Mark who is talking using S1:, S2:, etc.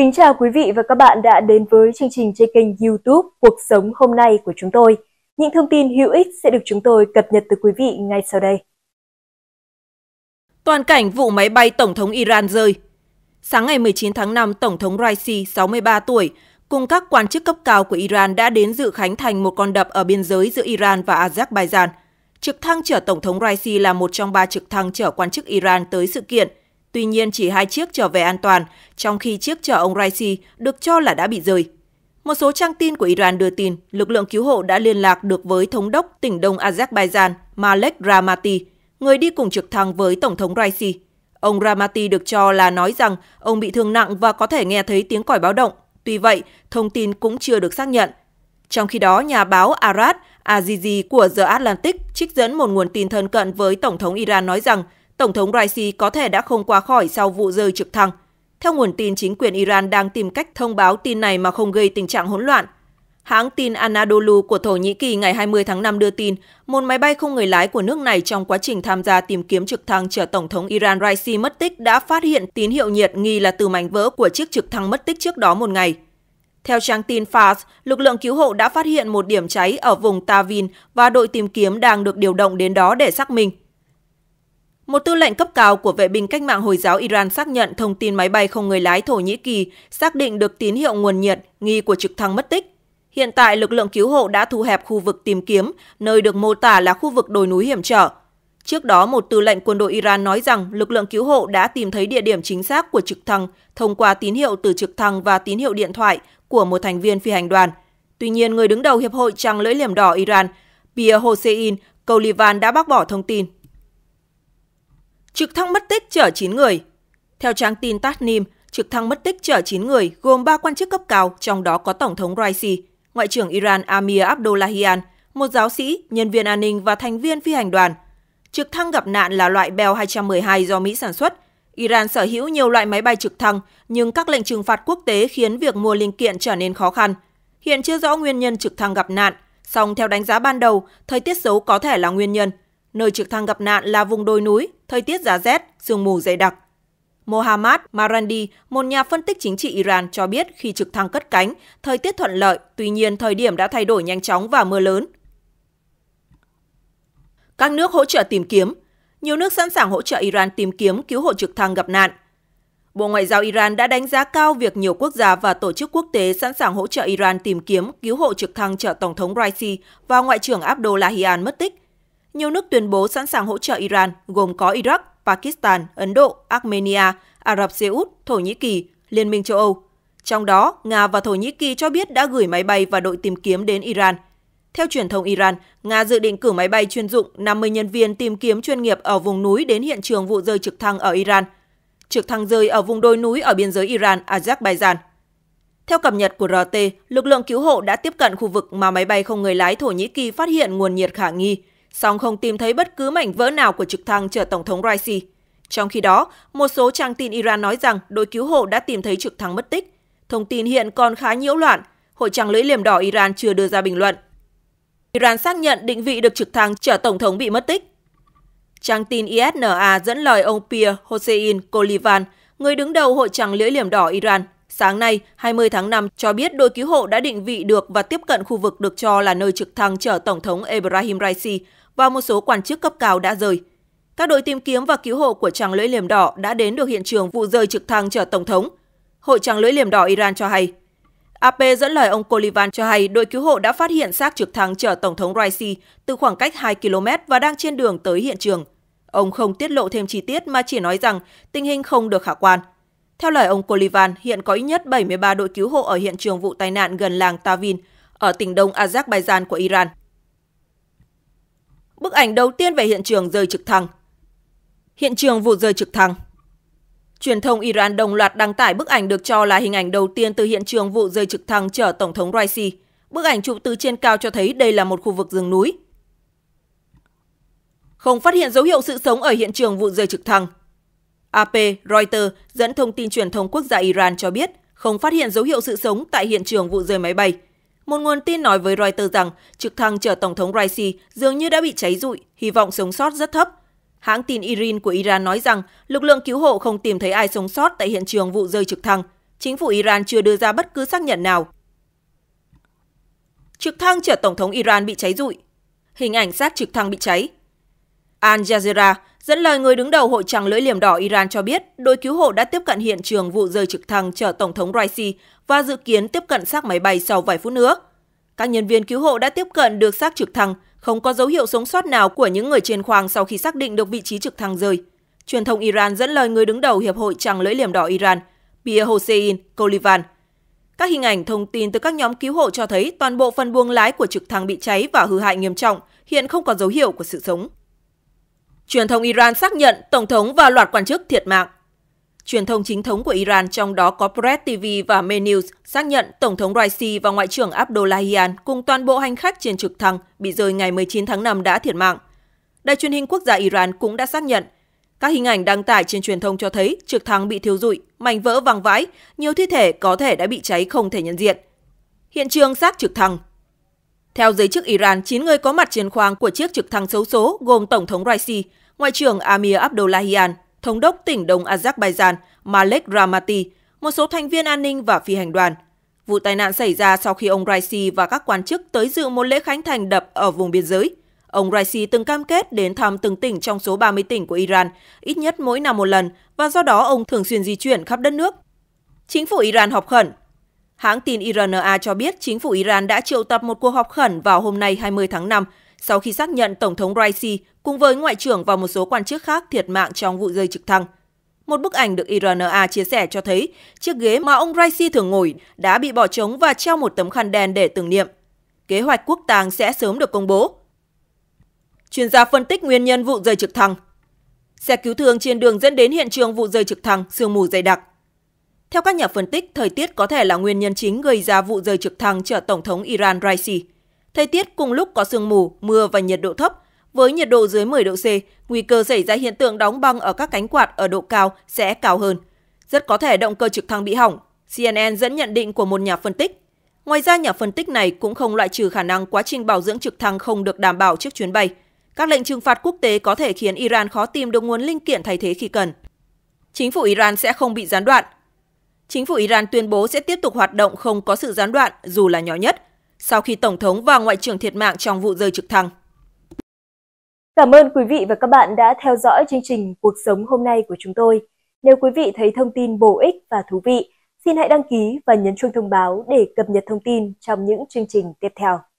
S1: Kính chào quý vị và các bạn đã đến với chương trình trên kênh youtube Cuộc Sống Hôm Nay của chúng tôi. Những thông tin hữu ích sẽ được chúng tôi cập nhật từ quý vị ngay sau đây. Toàn cảnh vụ máy bay Tổng thống Iran rơi Sáng ngày 19 tháng 5, Tổng thống Raisi, 63 tuổi, cùng các quan chức cấp cao của Iran đã đến dự khánh thành một con đập ở biên giới giữa Iran và Azerbaijan. Trực thăng chở Tổng thống Raisi là một trong ba trực thăng chở quan chức Iran tới sự kiện – Tuy nhiên, chỉ hai chiếc trở về an toàn, trong khi chiếc chở ông Raisi được cho là đã bị rơi. Một số trang tin của Iran đưa tin lực lượng cứu hộ đã liên lạc được với thống đốc tỉnh Đông Azerbaijan Malek Ramati, người đi cùng trực thăng với Tổng thống Raisi. Ông Ramati được cho là nói rằng ông bị thương nặng và có thể nghe thấy tiếng còi báo động. Tuy vậy, thông tin cũng chưa được xác nhận. Trong khi đó, nhà báo Arad Azizi của The Atlantic trích dẫn một nguồn tin thân cận với Tổng thống Iran nói rằng Tổng thống Raisi có thể đã không qua khỏi sau vụ rơi trực thăng. Theo nguồn tin, chính quyền Iran đang tìm cách thông báo tin này mà không gây tình trạng hỗn loạn. Hãng tin Anadolu của Thổ Nhĩ Kỳ ngày 20 tháng 5 đưa tin, một máy bay không người lái của nước này trong quá trình tham gia tìm kiếm trực thăng chở Tổng thống Iran Raisi mất tích đã phát hiện tín hiệu nhiệt nghi là từ mảnh vỡ của chiếc trực thăng mất tích trước đó một ngày. Theo trang tin Fars, lực lượng cứu hộ đã phát hiện một điểm cháy ở vùng Tavin và đội tìm kiếm đang được điều động đến đó để xác minh. Một tư lệnh cấp cao của vệ binh cách mạng Hồi giáo Iran xác nhận thông tin máy bay không người lái Thổ Nhĩ Kỳ xác định được tín hiệu nguồn nhiệt nghi của trực thăng mất tích. Hiện tại, lực lượng cứu hộ đã thu hẹp khu vực tìm kiếm, nơi được mô tả là khu vực đồi núi hiểm trở. Trước đó, một tư lệnh quân đội Iran nói rằng lực lượng cứu hộ đã tìm thấy địa điểm chính xác của trực thăng thông qua tín hiệu từ trực thăng và tín hiệu điện thoại của một thành viên phi hành đoàn. Tuy nhiên, người đứng đầu Hiệp hội Trăng Lưỡi Liềm Đỏ Iran, Pia Hossein Kolivan đã bác bỏ thông tin. Trực thăng mất tích chở 9 người. Theo trang tin Tasnim, trực thăng mất tích chở 9 người gồm 3 quan chức cấp cao, trong đó có Tổng thống Raisi, Ngoại trưởng Iran Amir Abdullahian, một giáo sĩ, nhân viên an ninh và thành viên phi hành đoàn. Trực thăng gặp nạn là loại Bell 212 do Mỹ sản xuất. Iran sở hữu nhiều loại máy bay trực thăng, nhưng các lệnh trừng phạt quốc tế khiến việc mua linh kiện trở nên khó khăn. Hiện chưa rõ nguyên nhân trực thăng gặp nạn, song theo đánh giá ban đầu, thời tiết xấu có thể là nguyên nhân – Nơi trực thăng gặp nạn là vùng đồi núi, thời tiết giá rét, sương mù dày đặc. Mohammad Marandi, một nhà phân tích chính trị Iran cho biết khi trực thăng cất cánh, thời tiết thuận lợi, tuy nhiên thời điểm đã thay đổi nhanh chóng và mưa lớn. Các nước hỗ trợ tìm kiếm Nhiều nước sẵn sàng hỗ trợ Iran tìm kiếm cứu hộ trực thăng gặp nạn. Bộ Ngoại giao Iran đã đánh giá cao việc nhiều quốc gia và tổ chức quốc tế sẵn sàng hỗ trợ Iran tìm kiếm cứu hộ trực thăng chở Tổng thống Raisi và Ngoại trưởng Abdullahian mất tích – nhiều nước tuyên bố sẵn sàng hỗ trợ Iran, gồm có Iraq, Pakistan, Ấn Độ, Armenia, Ả Rập Xê Út, Thổ Nhĩ Kỳ, Liên minh châu Âu. Trong đó, Nga và Thổ Nhĩ Kỳ cho biết đã gửi máy bay và đội tìm kiếm đến Iran. Theo truyền thông Iran, Nga dự định cử máy bay chuyên dụng 50 nhân viên tìm kiếm chuyên nghiệp ở vùng núi đến hiện trường vụ rơi trực thăng ở Iran. Trực thăng rơi ở vùng đồi núi ở biên giới Iran, Azerbaijan. Theo cập nhật của RT, lực lượng cứu hộ đã tiếp cận khu vực mà máy bay không người lái Thổ Nhĩ Kỳ phát hiện nguồn nhiệt khả nghi – song không tìm thấy bất cứ mảnh vỡ nào của trực thăng chở Tổng thống Raisi. Trong khi đó, một số trang tin Iran nói rằng đội cứu hộ đã tìm thấy trực thăng mất tích. Thông tin hiện còn khá nhiễu loạn, Hội Trăng Lưỡi Liềm Đỏ Iran chưa đưa ra bình luận. Iran xác nhận định vị được trực thăng chở Tổng thống bị mất tích. Trang tin ISNA dẫn lời ông Pierre Hossein Kolivan, người đứng đầu Hội Trăng Lưỡi Liềm Đỏ Iran, Sáng nay, 20 tháng 5 cho biết đội cứu hộ đã định vị được và tiếp cận khu vực được cho là nơi trực thăng chở Tổng thống Ebrahim Raisi và một số quan chức cấp cao đã rời. Các đội tìm kiếm và cứu hộ của Trăng lưỡi liềm đỏ đã đến được hiện trường vụ rơi trực thăng chở Tổng thống. Hội Trăng lưỡi liềm đỏ Iran cho hay. AP dẫn lời ông Kolivan cho hay đội cứu hộ đã phát hiện xác trực thăng chở Tổng thống Raisi từ khoảng cách 2 km và đang trên đường tới hiện trường. Ông không tiết lộ thêm chi tiết mà chỉ nói rằng tình hình không được khả quan – theo lời ông Colivan, hiện có ít nhất 73 đội cứu hộ ở hiện trường vụ tai nạn gần làng Tavin, ở tỉnh đông Azerbaijan của Iran. Bức ảnh đầu tiên về hiện trường rơi trực thăng. Hiện trường vụ rơi trực thăng. Truyền thông Iran đồng loạt đăng tải bức ảnh được cho là hình ảnh đầu tiên từ hiện trường vụ rơi trực thăng chở Tổng thống Raisi. Bức ảnh chụp từ trên cao cho thấy đây là một khu vực rừng núi. Không phát hiện dấu hiệu sự sống ở hiện trường vụ rơi trực thăng. AP Reuters dẫn thông tin truyền thông quốc gia Iran cho biết không phát hiện dấu hiệu sự sống tại hiện trường vụ rơi máy bay. Một nguồn tin nói với Reuters rằng trực thăng chở Tổng thống Raisi dường như đã bị cháy rụi, hy vọng sống sót rất thấp. Hãng tin Irin của Iran nói rằng lực lượng cứu hộ không tìm thấy ai sống sót tại hiện trường vụ rơi trực thăng. Chính phủ Iran chưa đưa ra bất cứ xác nhận nào. Trực thăng chở Tổng thống Iran bị cháy rụi. Hình ảnh xác trực thăng bị cháy. Al Jazeera Dẫn lời người đứng đầu Hội Trăng Lưỡi Liềm Đỏ Iran cho biết, đội cứu hộ đã tiếp cận hiện trường vụ rơi trực thăng chở Tổng thống Raisi và dự kiến tiếp cận xác máy bay sau vài phút nữa. Các nhân viên cứu hộ đã tiếp cận được xác trực thăng, không có dấu hiệu sống sót nào của những người trên khoang sau khi xác định được vị trí trực thăng rơi. Truyền thông Iran dẫn lời người đứng đầu Hiệp hội Trăng Lưỡi Liềm Đỏ Iran, Pia Hossein Kolivan. Các hình ảnh thông tin từ các nhóm cứu hộ cho thấy toàn bộ phần buông lái của trực thăng bị cháy và hư hại nghiêm trọng, hiện không có dấu hiệu của sự sống. Truyền thông Iran xác nhận Tổng thống và loạt quan chức thiệt mạng. Truyền thông chính thống của Iran trong đó có Press TV và News, xác nhận Tổng thống Raisi và Ngoại trưởng Abdullahian cùng toàn bộ hành khách trên trực thăng bị rơi ngày 19 tháng 5 đã thiệt mạng. Đài truyền hình quốc gia Iran cũng đã xác nhận các hình ảnh đăng tải trên truyền thông cho thấy trực thăng bị thiêu rụi, mảnh vỡ vàng vãi, nhiều thi thể có thể đã bị cháy không thể nhận diện. Hiện trường xác trực thăng Theo giới chức Iran, 9 người có mặt trên khoang của chiếc trực thăng xấu số gồm Tổng thống Raisi, Ngoại trưởng Amir Abdullahian, thống đốc tỉnh Đông Azerbaijan Malek Ramati, một số thành viên an ninh và phi hành đoàn. Vụ tai nạn xảy ra sau khi ông Raisi và các quan chức tới dự một lễ khánh thành đập ở vùng biên giới. Ông Raisi từng cam kết đến thăm từng tỉnh trong số 30 tỉnh của Iran, ít nhất mỗi năm một lần, và do đó ông thường xuyên di chuyển khắp đất nước. Chính phủ Iran họp khẩn Hãng tin IRNA cho biết chính phủ Iran đã triệu tập một cuộc họp khẩn vào hôm nay 20 tháng 5 sau khi xác nhận Tổng thống Raisi cùng với Ngoại trưởng và một số quan chức khác thiệt mạng trong vụ rơi trực thăng. Một bức ảnh được IRNA chia sẻ cho thấy chiếc ghế mà ông Raisi thường ngồi đã bị bỏ trống và treo một tấm khăn đen để tưởng niệm. Kế hoạch quốc tàng sẽ sớm được công bố. Chuyên gia phân tích nguyên nhân vụ rơi trực thăng. Xe cứu thương trên đường dẫn đến hiện trường vụ rơi trực thăng, sương mù dày đặc. Theo các nhà phân tích, thời tiết có thể là nguyên nhân chính gây ra vụ rơi trực thăng chở Tổng thống Iran Raisi. Thời tiết cùng lúc có sương mù, mưa và nhiệt độ thấp. Với nhiệt độ dưới 10 độ C, nguy cơ xảy ra hiện tượng đóng băng ở các cánh quạt ở độ cao sẽ cao hơn. Rất có thể động cơ trực thăng bị hỏng, CNN dẫn nhận định của một nhà phân tích. Ngoài ra, nhà phân tích này cũng không loại trừ khả năng quá trình bảo dưỡng trực thăng không được đảm bảo trước chuyến bay. Các lệnh trừng phạt quốc tế có thể khiến Iran khó tìm được nguồn linh kiện thay thế khi cần. Chính phủ Iran sẽ không bị gián đoạn. Chính phủ Iran tuyên bố sẽ tiếp tục hoạt động không có sự gián đoạn dù là nhỏ nhất sau khi Tổng thống và Ngoại trưởng thiệt mạng trong vụ rơi trực thăng. Cảm ơn quý vị và các bạn đã theo dõi chương trình Cuộc sống hôm nay của chúng tôi. Nếu quý vị thấy thông tin bổ ích và thú vị, xin hãy đăng ký và nhấn chuông thông báo để cập nhật thông tin trong những chương trình tiếp theo.